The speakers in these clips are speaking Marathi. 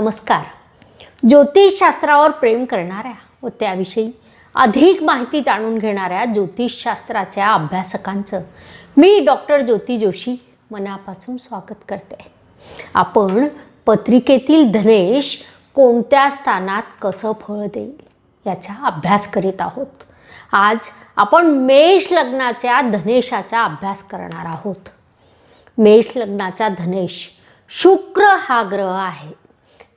नमस्कार ज्योतिषशास्त्रावर प्रेम करणाऱ्या व त्याविषयी अधिक माहिती जाणून घेणाऱ्या ज्योतिषशास्त्राच्या अभ्यासकांचं मी डॉक्टर ज्योती जोशी मनापासून स्वागत करते आपण पत्रिकेतील धनेश कोणत्या स्थानात कसं फळ देईल याचा अभ्यास करीत आहोत आज आपण मेष लग्नाच्या धनेशाचा अभ्यास करणार आहोत मेष लग्नाचा धनेश शुक्र हा ग्रह आहे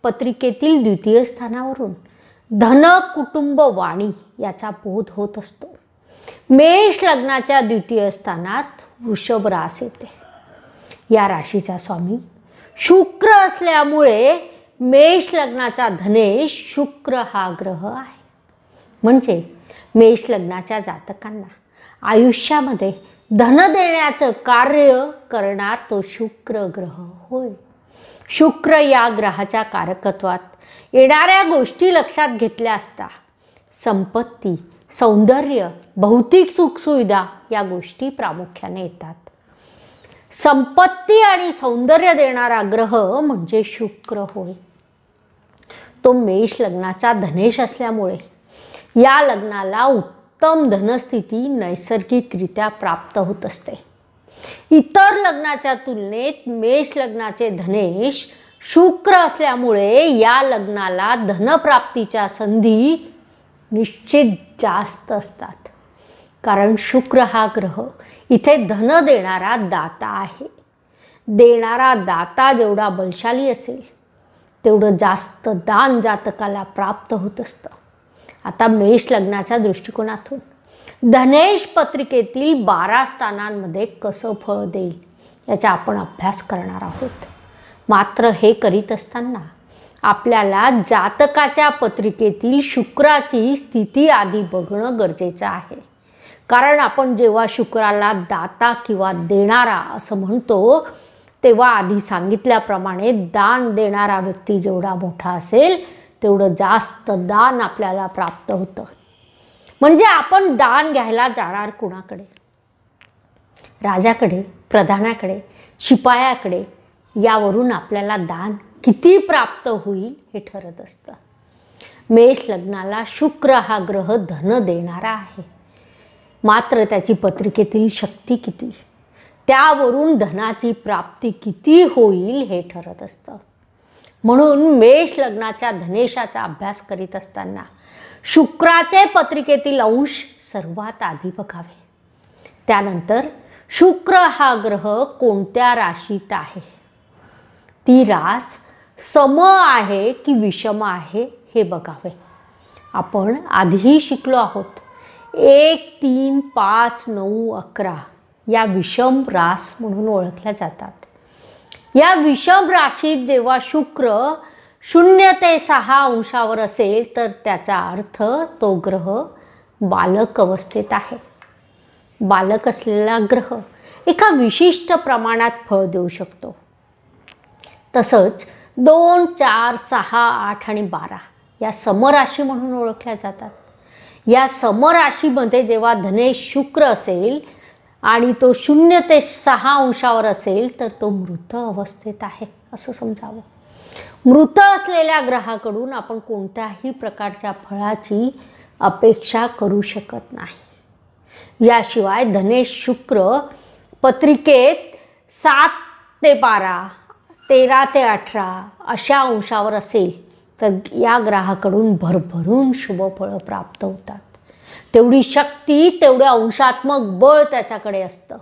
पत्रिकेतील द्वितीय स्थानावरून धन कुटुंब वाणी याचा बोध होत असतो मेष लग्नाच्या द्वितीय स्थानात वृषभ रास येते या राशीचा स्वामी शुक्र असल्यामुळे मेष लग्नाचा धनेश शुक्र हा ग्रह आहे म्हणजे मेष लग्नाच्या जातकांना आयुष्यामध्ये धन देण्याचं कार्य करणार तो शुक्र ग्रह होय शुक्र या ग्रहाच्या कारकत्वात येणाऱ्या गोष्टी लक्षात घेतल्या असता संपत्ती सौंदर्य भौतिक सुखसुविधा या गोष्टी प्रामुख्याने येतात संपत्ती आणि सौंदर्य देणारा ग्रह म्हणजे शुक्र होय तो मेष लग्नाचा धनेश असल्यामुळे या लग्नाला उत्तम धनस्थिती नैसर्गिकरित्या प्राप्त होत असते इतर लग्नाच्या तुलनेत मेष लग्नाचे धनेश शुक्र असल्यामुळे या लग्नाला धनप्राप्तीच्या संधी निश्चित जास्त असतात कारण शुक्र हा ग्रह इथे धन देणारा दाता आहे देणारा दाता जेवढा बलशाली असेल तेवढं जास्त दान जातकाला प्राप्त होत असतं आता मेष लग्नाच्या दृष्टिकोनातून धनेश पत्रिकेतील बारा स्थानांमध्ये कसं फळ देईल याचा आपण अभ्यास करणार आहोत मात्र हे करीत असताना आपल्याला जातकाच्या पत्रिकेतील शुक्राची स्थिती आधी बघणं गरजेचं आहे कारण आपण जेव्हा शुक्राला दाता किंवा देणारा असं म्हणतो तेव्हा आधी सांगितल्याप्रमाणे दान देणारा व्यक्ती जेवढा मोठा असेल तेवढं जास्त दान आपल्याला प्राप्त होतं म्हणजे आपण दान घ्यायला जाणार कुणाकडे राजाकडे प्रधानाकडे शिपायाकडे यावरून आपल्याला दान किती प्राप्त होईल हे ठरत असतं मेष लग्नाला शुक्र हा ग्रह धन देणारा आहे मात्र त्याची पत्रिकेतील शक्ती किती त्यावरून धनाची प्राप्ती किती होईल हे ठरत असतं म्हणून मेष लग्नाच्या धनेशाचा अभ्यास करीत असताना शुक्राचे पत्रिकेतील अंश सर्वात आधी बघावे त्यानंतर शुक्र हा ग्रह कोणत्या राशीत आहे ती रास सम आहे की विषम आहे हे बघावे आपण आधीही शिकलो आहोत एक तीन पाच नऊ अकरा या विषम रास म्हणून ओळखल्या जातात या विषम राशीत जेव्हा शुक्र शून्य ते सहा अंशावर असेल तर त्याचा अर्थ तो ग्रह बालक अवस्थेत आहे बालक असलेला ग्रह एका विशिष्ट प्रमाणात फळ देऊ शकतो तसंच दोन चार सहा आठ आणि बारा या समराशी म्हणून ओळखल्या जातात या समराशीमध्ये जेव्हा धनेश शुक्र असेल आणि तो शून्य ते सहा अंशावर असेल तर तो मृत अवस्थेत आहे असं समजावं मृत असलेल्या ग्रहाकडून आपण कोणत्याही प्रकारच्या फळाची अपेक्षा करू शकत नाही याशिवाय धनेश शुक्र पत्रिकेत सात ते बारा तेरा ते अठरा अशा अंशावर असेल तर या ग्रहाकडून भरभरून शुभफळं प्राप्त होतात तेवढी शक्ती तेवढं अंशात्मक बळ त्याच्याकडे असतं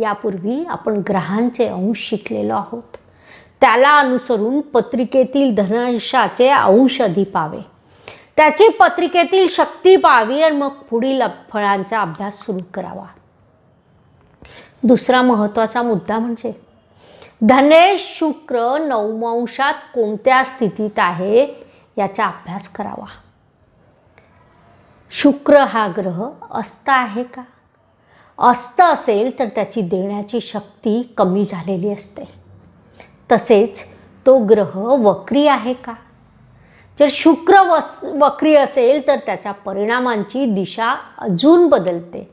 यापूर्वी आपण ग्रहांचे अंश शिकलेलो आहोत त्याला अनुसरून पत्रिकेतील धनंशाचे अंशधी पावे त्याची पत्रिकेतील शक्ती पाहावी आणि मग पुढील फळांचा अभ्यास सुरू करावा दुसरा महत्त्वाचा मुद्दा म्हणजे धनेश शुक्र नवमांशात कोणत्या स्थितीत आहे याचा अभ्यास करावा शुक्र हा ग्रह अस्त आहे का अस्त असेल तर त्याची देण्याची शक्ती कमी झालेली असते तसेच तो ग्रह वक्री आहे का जर शुक्र वस वक्री असेल तर त्याच्या परिणामांची दिशा अजून बदलते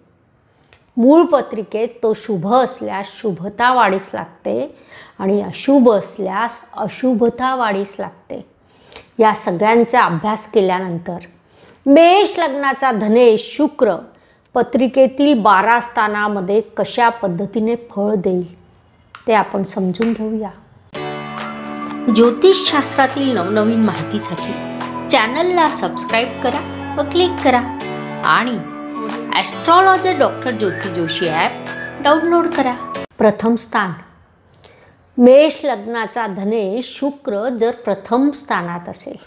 मूळ पत्रिकेत तो शुभ असल्यास शुभता वाढीस लागते आणि अशुभ असल्यास अशुभता वाढीस लागते या सगळ्यांचा अभ्यास केल्यानंतर मेष लग्नाचा धनेश शुक्र पत्रिकेतील बारा स्थानामध्ये कशा पद्धतीने फळ देईल ते आपण समजून घेऊया ज्योतिषशास्त्रातील नवनवीन माहितीसाठी चॅनलला सबस्क्राईब करा व क्लिक करा आणि astrologer doctor Jyoti Joshi app download करा प्रथम स्थान मेष लग्नाचा धनेश शुक्र जर प्रथम स्थानात असेल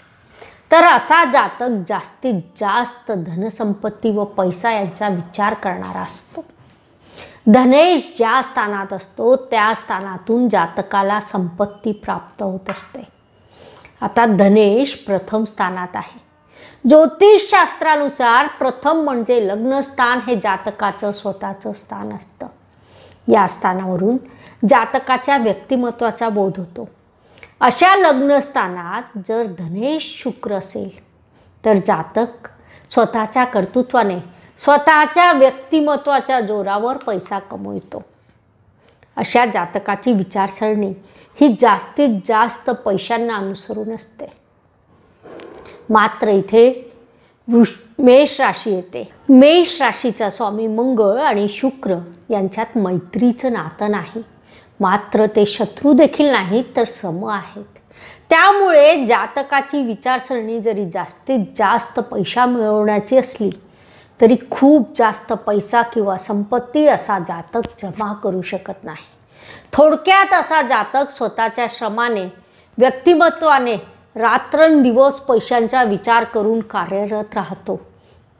तर असा जातक जास्तीत जास्त धनसंपत्ती व पैसा यांचा विचार करणारा असतो धनेश ज्या स्थानात असतो त्या स्थानातून जातकाला संपत्ती प्राप्त होत असते आता धनेश प्रथम स्थानात आहे ज्योतिषशास्त्रानुसार प्रथम म्हणजे लग्नस्थान हे जातकाचं स्वतःचं स्थान असतं या स्थानावरून जातकाच्या व्यक्तिमत्वाचा बोध होतो अशा लग्नस्थानात जर धनेश शुक्र असेल तर जातक स्वतःच्या कर्तृत्वाने स्वतःच्या व्यक्तिमत्वाच्या जोरावर पैसा कमवतो अशा जातकाची विचारसरणी ही जास्तीत जास्त पैशांना अनुसरून असते मात्र इथे वृष मेष राशी येते मेष राशीचा स्वामी मंगळ आणि शुक्र यांच्यात मैत्रीचं नातं नाही मात्र ते शत्रू देखील नाहीत तर सम आहेत त्यामुळे जातकाची विचारसरणी जरी जास्तीत जास्त पैसा मिळवण्याची असली तरी खूप जास्त पैसा किंवा संपत्ती असा जातक जमा करू शकत नाही थोडक्यात असा जातक स्वतःच्या श्रमाने व्यक्तिमत्वाने रात्रंदिवस पैशांचा विचार करून कार्यरत राहतो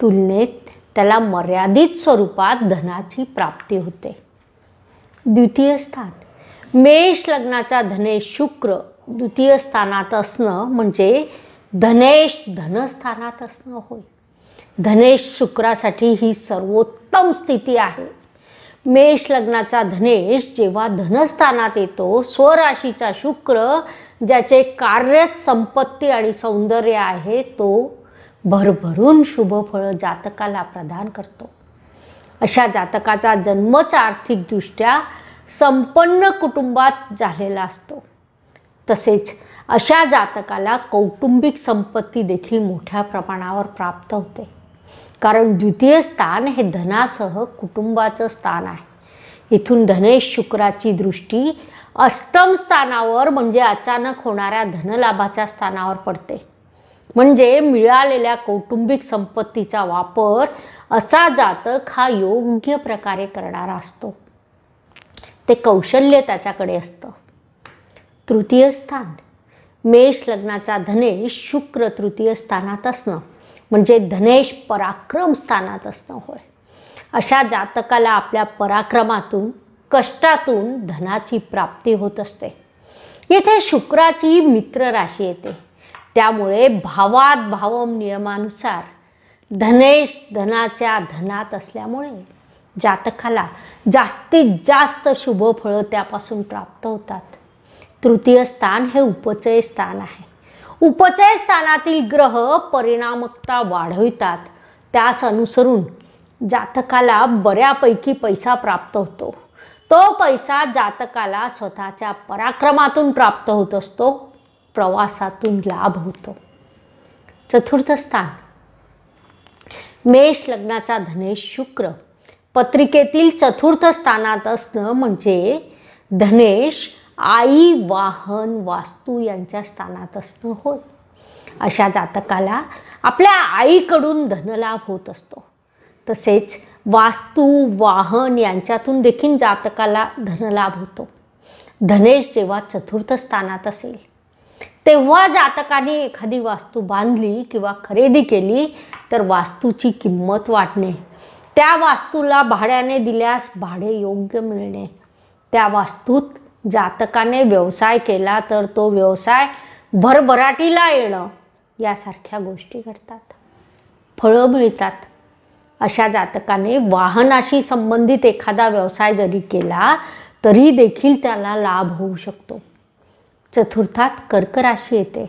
तुलनेत त्याला मर्यादित स्वरूपात धनाची प्राप्ती होते द्वितीय स्थान मेष लग्नाचा धनेश शुक्र द्वितीय स्थानात असणं म्हणजे धनेश धनस्थानात असणं होय धनेश शुक्रासाठी ही सर्वोत्तम स्थिती आहे मेष लग्नाचा धनेश जेव्हा धनस्थानात येतो स्वराशीचा शुक्र ज्याचे कार्यच संपत्ती आणि सौंदर्य आहे तो भरभरून शुभफळ जातकाला प्रदान करतो अशा जातकाचा जन्मच आर्थिकदृष्ट्या संपन्न कुटुंबात झालेला असतो तसेच अशा जातकाला कौटुंबिक संपत्ती देखील मोठ्या प्रमाणावर प्राप्त होते कारण द्वितीय स्थान हे धनासह कुटुंबाचं स्थान आहे इथून धनेश शुक्राची दृष्टी अष्टम स्थानावर म्हणजे अचानक होणाऱ्या धनलाभाच्या स्थानावर पडते म्हणजे मिळालेल्या कौटुंबिक संपत्तीचा वापर असा जातक हा योग्य प्रकारे करणारा असतो ते कौशल्य त्याच्याकडे असतं तृतीय स्थान मेष लग्नाचा धनेश शुक्र तृतीय स्थानात असणं म्हणजे धनेश पराक्रम स्थानात असणं होय अशा जातकाला आपल्या पराक्रमातून कष्टातून धनाची प्राप्ती होत असते येथे शुक्राची मित्र राशी येते त्यामुळे भावात भावम नियमानुसार धनेश धनाच्या धनात असल्यामुळे जातकाला जास्तीत जास्त शुभ फळं त्यापासून प्राप्त होतात तृतीय स्थान हे उपचय स्थान आहे उपचय स्थानातील ग्रह परिणामकता वाढवितात त्यास अनुसरून जातकाला बऱ्यापैकी पैसा प्राप्त होतो तो पैसा जातकाला स्वतःच्या पराक्रमातून प्राप्त होत असतो प्रवासातून लाभ होतो चतुर्थ स्थान मेष लग्नाचा धनेश शुक्र पत्रिकेतील चतुर्थ स्थानात असणं म्हणजे धनेश आई वाहन वास्तू यांच्या स्थानात असणं होय अशा जातकाला आपल्या आईकडून धनलाभ होत असतो तसेच वास्तू वाहन यांच्यातून देखील जातकाला धनलाभ होतो धनेश जेव्हा चतुर्थ स्थानात असेल तेव्हा जातकाने एखादी वास्तू बांधली किंवा खरेदी केली तर वास्तूची किंमत वाटणे त्या वास्तूला भाड्याने दिल्यास भाडे योग्य मिळणे त्या वास्तूत जातकाने व्यवसाय केला तर तो व्यवसाय भरभराटीला येणं यासारख्या गोष्टी घडतात फळं मिळतात अशा जातकाने वाहनाशी संबंधित एखादा व्यवसाय जरी केला तरी देखील त्याला लाभ होऊ शकतो चतुर्थात कर्कराशी येते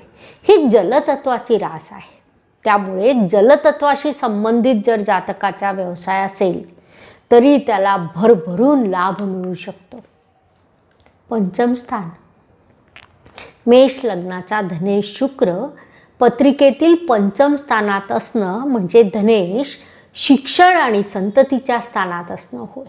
ही जलतत्वाची रास आहे त्यामुळे जलतत्वाशी संबंधित जर जातकाचा व्यवसाय असेल तरी त्याला भरभरून लाभ मिळू शकतो पंचम स्थान मेष लग्नाचा धनेश शुक्र पत्रिकेतील पंचम स्थानात असणं म्हणजे धनेश शिक्षण आणि संततीच्या स्थानात असणं होय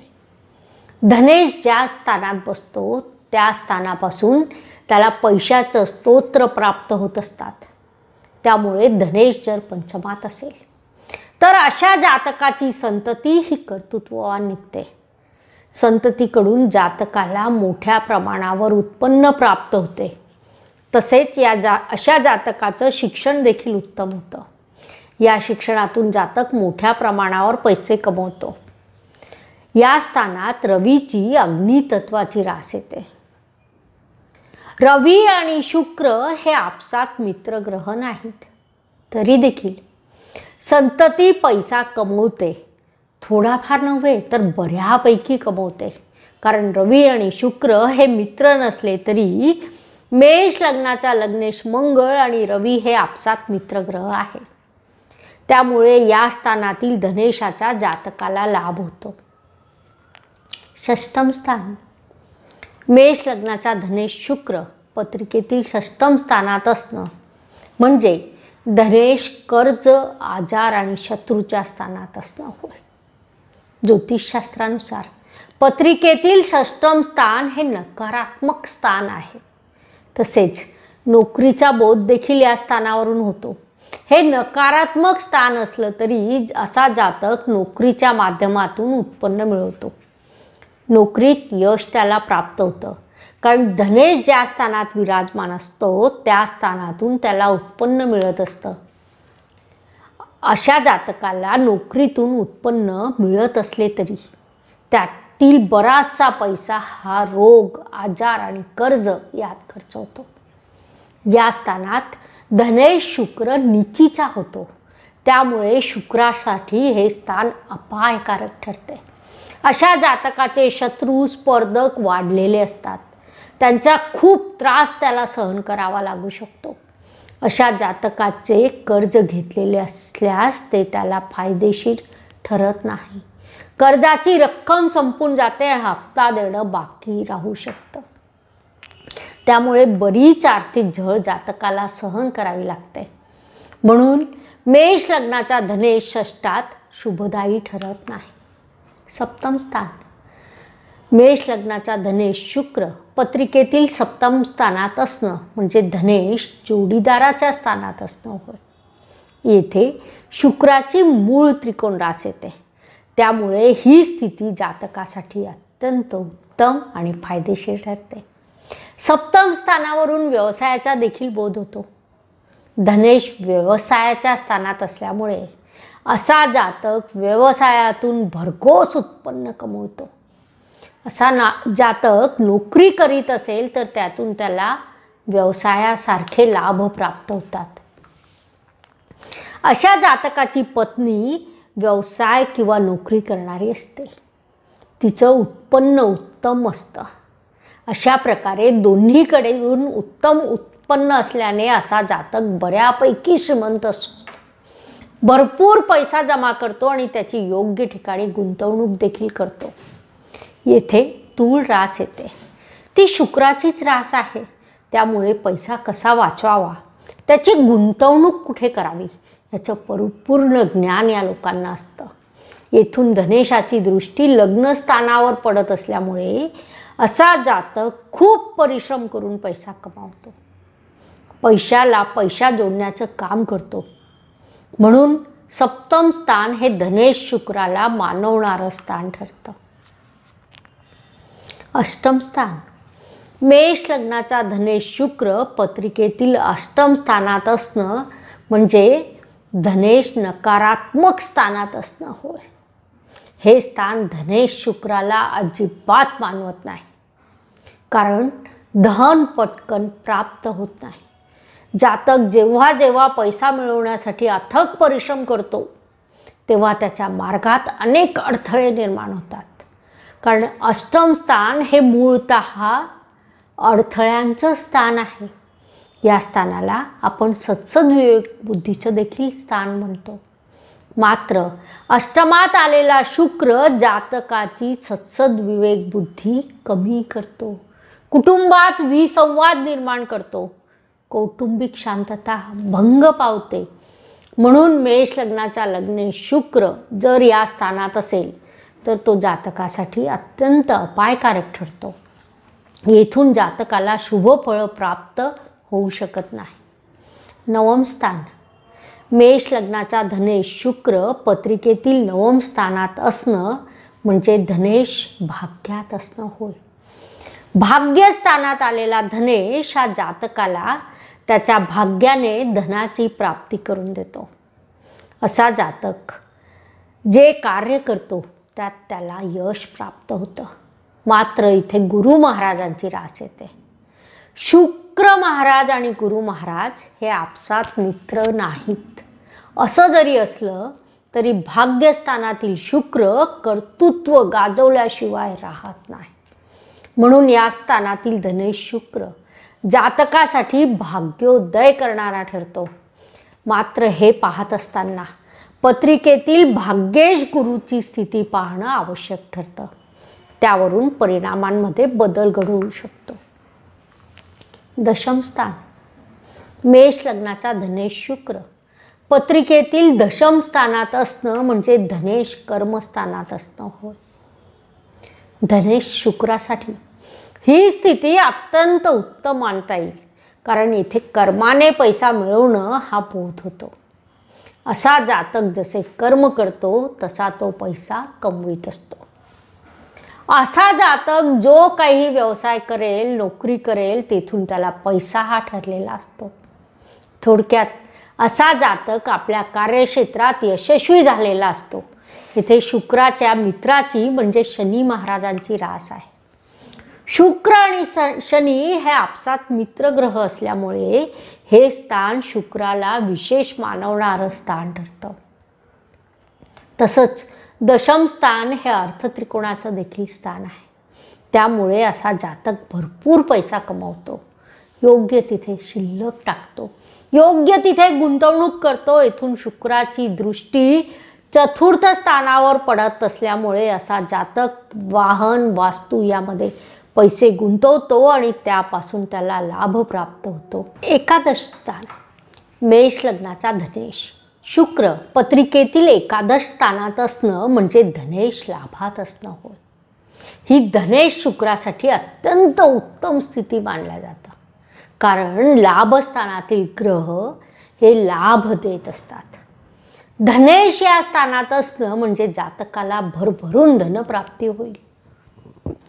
धनेश ज्या स्थानात बसतो त्या स्थानापासून त्याला पैशाचं स्तोत्र प्राप्त होत असतात त्यामुळे धनेश जर पंचमात असेल तर अशा जातकाची संतती ही कर्तृत्ववान निघते संततीकडून जातकाला मोठ्या प्रमाणावर उत्पन्न प्राप्त होते तसेच या जा अशा जातकाचं शिक्षण देखील उत्तम होतं या शिक्षणातून जातक मोठ्या प्रमाणावर पैसे कमवतो या स्थानात रवीची अग्नितत्वाची रास येते रवी आणि शुक्र हे आपसात मित्र ग्रह नाहीत तरी देखील संतती पैसा कमवते थोडाफार नव्हे तर बऱ्यापैकी कमवते कारण रवी आणि शुक्र हे मित्र नसले तरी मेष लग्नाचा लग्नेश मंगळ आणि रवी हे आपसात मित्रग्रह आहे त्यामुळे या स्थानातील धनेशाचा जातकाला लाभ होतो षष्टम स्थान मेष लग्नाचा धनेश शुक्र पत्रिकेतील षष्टम स्थानात असणं म्हणजे धनेश कर्ज आजार आणि शत्रूच्या स्थानात असणं होय ज्योतिषशास्त्रानुसार पत्रिकेतील षष्टम स्थान हे नकारात्मक स्थान आहे तसेच नोकरीचा बोध देखील या स्थानावरून होतो हे नकारात्मक स्थान असलं तरी असा जातक नोकरीच्या माध्यमातून उत्पन्न मिळवतो नोकरीत यश त्याला प्राप्त होतं कारण धनेश ज्या स्थानात विराजमान असतो त्या स्थानातून त्याला उत्पन्न मिळत असतं अशा जातकाला नोकरीतून उत्पन्न मिळत असले तरी त्यातील बराचसा पैसा हा रोग आजार आणि कर्ज यात खर्च होतो या स्थानात धनेश शुक्र निचीचा होतो त्यामुळे शुक्रासाठी हे स्थान अपायकारक ठरते अशा जातकाचे शत्रू स्पर्धक वाढलेले असतात त्यांचा खूप त्रास त्याला सहन करावा लागू शकतो अशा जातकाचे कर्ज घेतलेले असल्यास ते त्याला फायदेशीर ठरत नाही कर्जाची रक्कम संपून जाते हप्ता देणं बाकी राहू शकतं त्यामुळे बरीच आर्थिक झळ जातकाला सहन करावी लागते म्हणून मेष लग्नाचा धनेश षष्टात शुभदायी ठरत नाही सप्तम स्थान मेष लग्नाचा धनेश शुक्र पत्रिकेतील सप्तम स्थानात असणं म्हणजे धनेश जोडीदाराच्या स्थानात असणं होय येथे शुक्राची मूळ त्रिकोण रास येते त्यामुळे ही स्थिती जातकासाठी अत्यंत उत्तम आणि फायदेशीर ठरते सप्तम स्थानावरून व्यवसायाचा देखील बोध होतो धनेश व्यवसायाच्या स्थानात असल्यामुळे असा जातक व्यवसायातून भरघोस उत्पन्न कमवतो असा ना जातक नोकरी करीत असेल तर त्यातून त्याला व्यवसायासारखे लाभ प्राप्त होतात अशा जातकाची पत्नी व्यवसाय किंवा नोकरी करणारी असते तिचं उत्पन्न उत्तम असतं अशा प्रकारे दोन्हीकडेहून उत्तम उत्पन्न असल्याने असा जातक बऱ्यापैकी श्रीमंत असतो भरपूर पैसा जमा करतो आणि त्याची योग्य ठिकाणी गुंतवणूक देखील करतो येथे तूळ रास येते ती शुक्राचीच रास आहे त्यामुळे पैसा कसा वाचवावा त्याची गुंतवणूक कुठे करावी याचं परिपूर्ण ज्ञान या लोकांना असतं येथून धनेशाची दृष्टी लग्नस्थानावर पडत असल्यामुळे असा जातक खूप परिश्रम करून पैसा कमावतो पैशाला पैसा जोडण्याचं काम करतो म्हणून सप्तम स्थान हे धनेश शुक्राला मानवणारं स्थान ठरतं अष्टम स्थान मेष लग्नाचा धनेश शुक्र पत्रिकेतील अष्टम स्थानात असणं म्हणजे धनेश नकारात्मक स्थानात असणं होय हे स्थान धनेश शुक्राला अजिबात मानवत नाही कारण धन पटकन प्राप्त होत नाही जातक जेव्हा जेव्हा पैसा मिळवण्यासाठी अथक परिश्रम करतो तेव्हा त्याच्या मार्गात अनेक अडथळे निर्माण होतात कारण अष्टम स्थान हे मूळत अडथळ्यांचं स्थान आहे या स्थानाला आपण विवेक बुद्धीचं देखील स्थान म्हणतो मात्र अष्टमात आलेला शुक्र जातकाची विवेक बुद्धी कमी करतो कुटुंबात विसंवाद निर्माण करतो कौटुंबिक शांतता भंग पावते म्हणून मेष लग्नाचा लग्ने शुक्र जर या स्थानात असेल तर तो जातकासाठी अत्यंत अपायकारक ठरतो येथून जातकाला शुभ फळ प्राप्त होऊ शकत नाही नवम स्थान मेष लग्नाचा धनेश शुक्र पत्रिकेतील नवम स्थानात असणं म्हणजे धनेश भाग्यात असणं होय भाग्यस्थानात आलेला धनेश हा जातकाला त्याच्या भाग्याने धनाची प्राप्ती करून देतो असा जातक जे कार्य करतो त्यात त्याला यश प्राप्त होतं मात्र इथे गुरु महाराजांची रास येते शुक्र महाराज आणि गुरु महाराज हे आपसात मित्र नाहीत असं जरी असलं तरी भाग्यस्थानातील शुक्र कर्तृत्व गाजवल्याशिवाय राहत नाही म्हणून या स्थानातील धनेश शुक्र जातकासाठी भाग्योदय करणारा ठरतो मात्र हे पाहत असताना पत्रिकेतील भाग्येश गुरुची स्थिती पाहणं आवश्यक ठरतं त्यावरून परिणामांमध्ये बदल घडवू शकतो दशमस्थान मेष लग्नाचा धनेश शुक्र पत्रिकेतील दशमस्थानात असणं म्हणजे धनेश कर्मस्थानात असणं होय धनेश शुक्रासाठी ही स्थिती अत्यंत उत्तम मानता येईल कारण इथे कर्माने पैसा मिळवणं हा बोध होतो असा जातक जसे कर्म करतो तसा तो पैसा कमवित असतो असा जातक जो काही व्यवसाय करेल नोकरी करेल तेथून त्याला पैसा हा ठरलेला असतो थोडक्यात असा जातक आपल्या कार्यक्षेत्रात यशस्वी झालेला असतो इथे शुक्राच्या मित्राची म्हणजे शनी महाराजांची रास आहे शुक्र आणि शनी हे आपसात मित्रग्रह असल्यामुळे हे स्थान शुक्राला विशेष मानवणारं स्थान ठरतं तसंच दशम स्थान हे अर्थत्रिकोणाचं देखील स्थान आहे त्यामुळे असा जातक भरपूर पैसा कमावतो योग्य तिथे शिल्लक टाकतो योग्य तिथे गुंतवणूक करतो येथून शुक्राची दृष्टी चतुर्थ स्थानावर पडत असल्यामुळे असा जातक वाहन वास्तू यामध्ये पैसे गुंतवतो आणि त्यापासून त्याला लाभ प्राप्त होतो एकादश स्थान मेष लग्नाचा धनेश शुक्र पत्रिकेतील एकादश स्थानात असणं म्हणजे धनेश लाभात असणं होय ही धनेश शुक्रासाठी अत्यंत उत्तम स्थिती मानल्या जातं कारण लाभस्थानातील ग्रह हे लाभ देत असतात धनेश या स्थानात असणं म्हणजे जातकाला भरभरून धनप्राप्ती होईल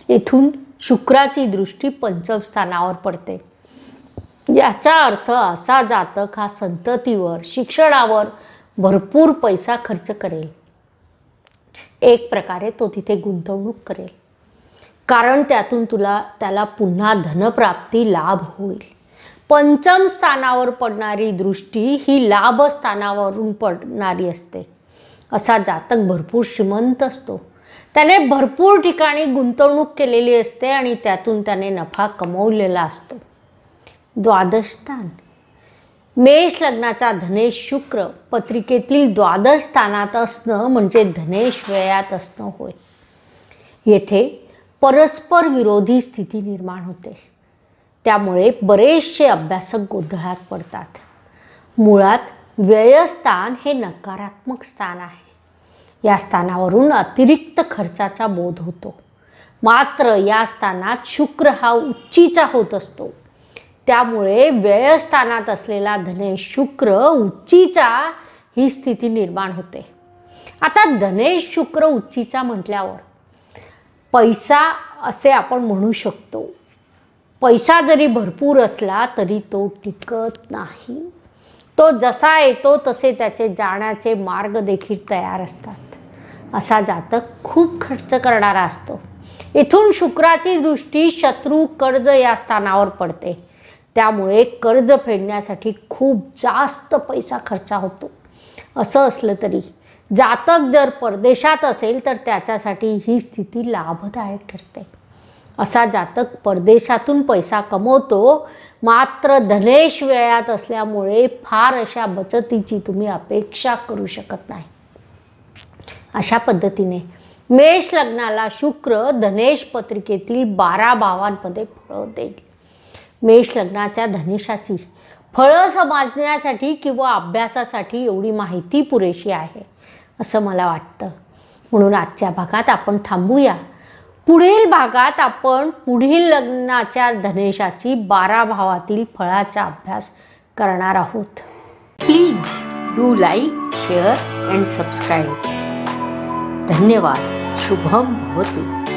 येथून शुक्राची दृष्टी पंचम स्थानावर पडते याचा अर्थ असा जातक हा संततीवर शिक्षणावर भरपूर पैसा खर्च करेल एक प्रकारे तो तिथे गुंतवणूक करेल कारण त्यातून तुला त्याला पुन्हा धनप्राप्ती लाभ होईल पंचम स्थानावर पडणारी दृष्टी ही लाभ स्थानावरून पडणारी असते असा जातक भरपूर श्रीमंत असतो त्याने भरपूर ठिकाणी गुंतवणूक केलेली असते आणि त्यातून त्याने नफा कमवलेला असतो द्वादशस्थान मेष लग्नाचा धनेश शुक्र पत्रिकेतील द्वादश स्थानात असणं म्हणजे धनेश व्ययात असणं होय येथे परस्पर विरोधी स्थिती निर्माण होते त्यामुळे बरेचसे अभ्यासक गोंधळात पडतात मुळात व्ययस्थान हे नकारात्मक स्थान आहे या स्थानावरून अतिरिक्त खर्चाचा बोध होतो मात्र या स्थानात शुक्र हा उच्चीचा होत असतो त्यामुळे व्ययस्थानात असलेला धनेश शुक्र उच्चीचा ही स्थिती निर्माण होते आता धनेश शुक्र उच्चीचा म्हटल्यावर पैसा असे आपण म्हणू शकतो पैसा जरी भरपूर असला तरी तो टिकत नाही तो जसा येतो तसे त्याचे जाण्याचे मार्ग देखील तयार असतात असा जातक खूप खर्च करणारा असतो इथून शुक्राची दृष्टी शत्रू कर्ज या स्थानावर पडते त्यामुळे कर्ज फेडण्यासाठी खूप जास्त पैसा खर्च होतो असं असलं तरी जातक जर परदेशात असेल तर त्याच्यासाठी ही स्थिती लाभदायक ठरते असा जातक परदेशातून पैसा कमवतो मात्र धनेश व्ययात असल्यामुळे फार अशा बचतीची तुम्ही अपेक्षा करू शकत नाही अशा पद्धतीने मेष लग्नाला शुक्र धनेश पत्रिकेतील बारा भावांमध्ये फळ देईल मेष लग्नाच्या धनेशाची फळं समजण्यासाठी किंवा अभ्यासासाठी एवढी माहिती पुरेशी आहे असं मला वाटतं म्हणून आजच्या भागात आपण थांबूया पुढील भागात आपण पुढील लग्नाच्या धनेशाची बारा भावातील फळाचा अभ्यास करणार आहोत please do like share and subscribe धन्यवाद शुभम भवतू